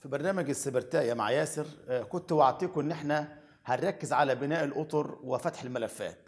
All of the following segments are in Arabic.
في برنامج السبرتاية مع ياسر آه، كنت وعدتكم ان احنا هنركز على بناء الاطر وفتح الملفات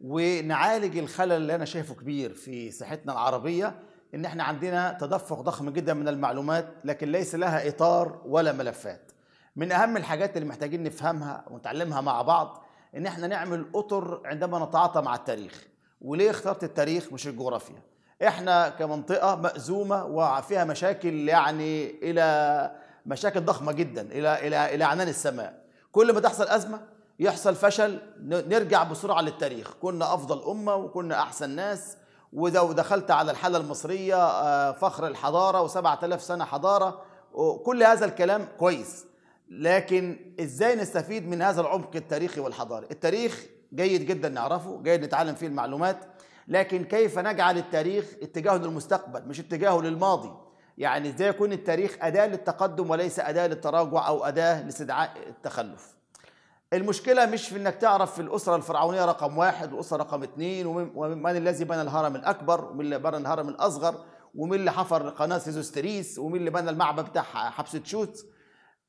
ونعالج الخلل اللي انا شايفه كبير في صحتنا العربيه ان احنا عندنا تدفق ضخم جدا من المعلومات لكن ليس لها اطار ولا ملفات من اهم الحاجات اللي محتاجين نفهمها ونتعلمها مع بعض ان احنا نعمل اطر عندما نتعاطى مع التاريخ وليه اخترت التاريخ مش الجغرافيا احنا كمنطقه مأزومه وفيها مشاكل يعني الى مشاكل ضخمه جدا الى الى الى عنان السماء كل ما تحصل ازمه يحصل فشل نرجع بسرعه للتاريخ كنا افضل امه وكنا احسن ناس ولو دخلت على الحاله المصريه آه، فخر الحضاره و7000 سنه حضاره وكل هذا الكلام كويس لكن ازاي نستفيد من هذا العمق التاريخي والحضاري التاريخ جيد جدا نعرفه جيد نتعلم فيه المعلومات لكن كيف نجعل التاريخ اتجاهه للمستقبل مش اتجاهه للماضي يعني ازاي يكون التاريخ أداة للتقدم وليس أداة للتراجع أو أداة لاستدعاء التخلف المشكلة مش في انك تعرف في الأسرة الفرعونية رقم واحد والأسرة رقم اثنين ومن الذي بنى الهرم الأكبر ومن اللي بنى الهرم الأصغر ومين اللي حفر قناة سيزوستريس ومين اللي بنى المعبد بتاع حبشتشوت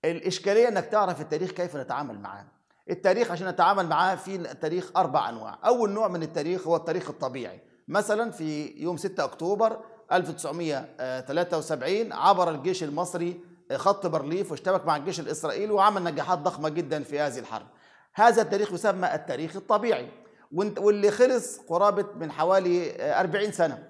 الإشكالية انك تعرف التاريخ كيف نتعامل معاه التاريخ عشان نتعامل معاه في التاريخ أربع أنواع أول نوع من التاريخ هو التاريخ الطبيعي مثلا في يوم 6 أكتوبر 1973 عبر الجيش المصري آه، خط بارليف واشتبك مع الجيش الإسرائيلي وعمل نجاحات ضخمة جدا في هذه الحرب هذا التاريخ يسمى التاريخ الطبيعي واللي خلص قرابة من حوالي 40 آه، سنة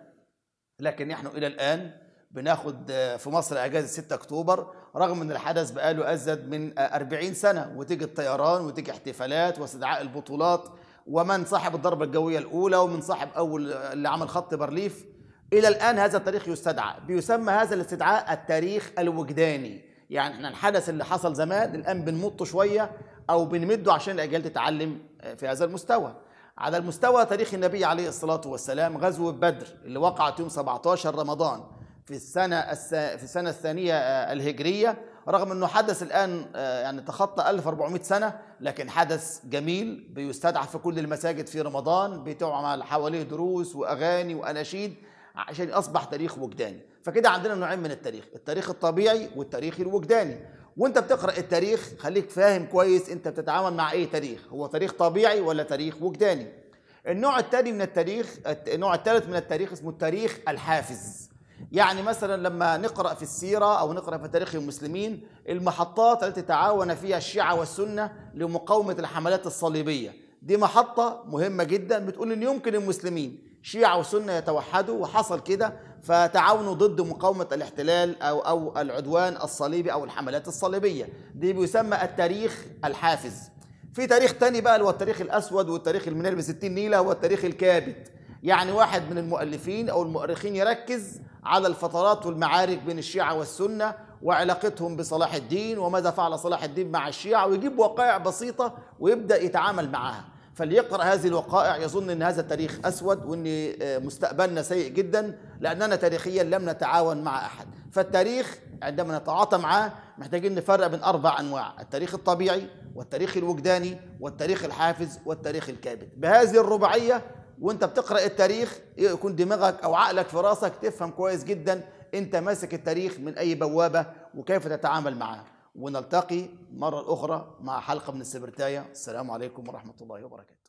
لكن نحن إلى الآن بناخد آه، في مصر اجازه 6 اكتوبر رغم ان الحدث بقاله ازيد من 40 سنه وتيجي الطيران وتيجي احتفالات واستدعاء البطولات ومن صاحب الضربه الجويه الاولى ومن صاحب اول اللي عمل خط بارليف الى الان هذا التاريخ يستدعى بيسمى هذا الاستدعاء التاريخ الوجداني يعني احنا الحدث اللي حصل زمان الان بنمطه شويه او بنمده عشان الاجيال تتعلم آه، في هذا المستوى على المستوى تاريخ النبي عليه الصلاه والسلام غزوه بدر اللي وقعت يوم 17 رمضان في السنه الس... في السنه الثانيه آه، الهجريه رغم انه حدث الان آه، يعني تخطى 1400 سنه لكن حدث جميل بيستدعى في كل المساجد في رمضان بتعمل حواليه دروس واغاني واناشيد عشان اصبح تاريخ وجداني فكده عندنا نوعين من التاريخ التاريخ الطبيعي والتاريخ الوجداني وانت بتقرا التاريخ خليك فاهم كويس انت بتتعامل مع ايه تاريخ هو تاريخ طبيعي ولا تاريخ وجداني النوع الثاني من التاريخ النوع الثالث من التاريخ اسمه التاريخ الحافز يعني مثلا لما نقرا في السيره او نقرا في تاريخ المسلمين المحطات التي تعاون فيها الشيعه والسنه لمقاومه الحملات الصليبيه دي محطه مهمه جدا بتقول ان يمكن المسلمين شيعة وسنة يتوحدوا وحصل كده فتعاونوا ضد مقاومة الاحتلال أو أو العدوان الصليبي أو الحملات الصليبية دي بيسمى التاريخ الحافز في تاريخ تاني بقى اللي هو التاريخ الأسود والتاريخ ب بستين نيلة هو التاريخ الكابت يعني واحد من المؤلفين أو المؤرخين يركز على الفترات والمعارك بين الشيعة والسنة وعلاقتهم بصلاح الدين وماذا فعل صلاح الدين مع الشيعة ويجيب وقائع بسيطة ويبدأ يتعامل معها فليقرأ هذه الوقائع يظن أن هذا التاريخ أسود وأن آه، مستقبلنا سيء جدا لأننا تاريخيا لم نتعاون مع أحد فالتاريخ عندما نتعاطى معاه محتاجين نفرق بين أربع أنواع التاريخ الطبيعي والتاريخ الوجداني والتاريخ الحافز والتاريخ الكابد بهذه الرباعية وانت بتقرأ التاريخ يكون دماغك أو عقلك في راسك تفهم كويس جدا انت ماسك التاريخ من أي بوابة وكيف تتعامل معاه ونلتقي مرة أخرى مع حلقة من السبرتاية السلام عليكم ورحمة الله وبركاته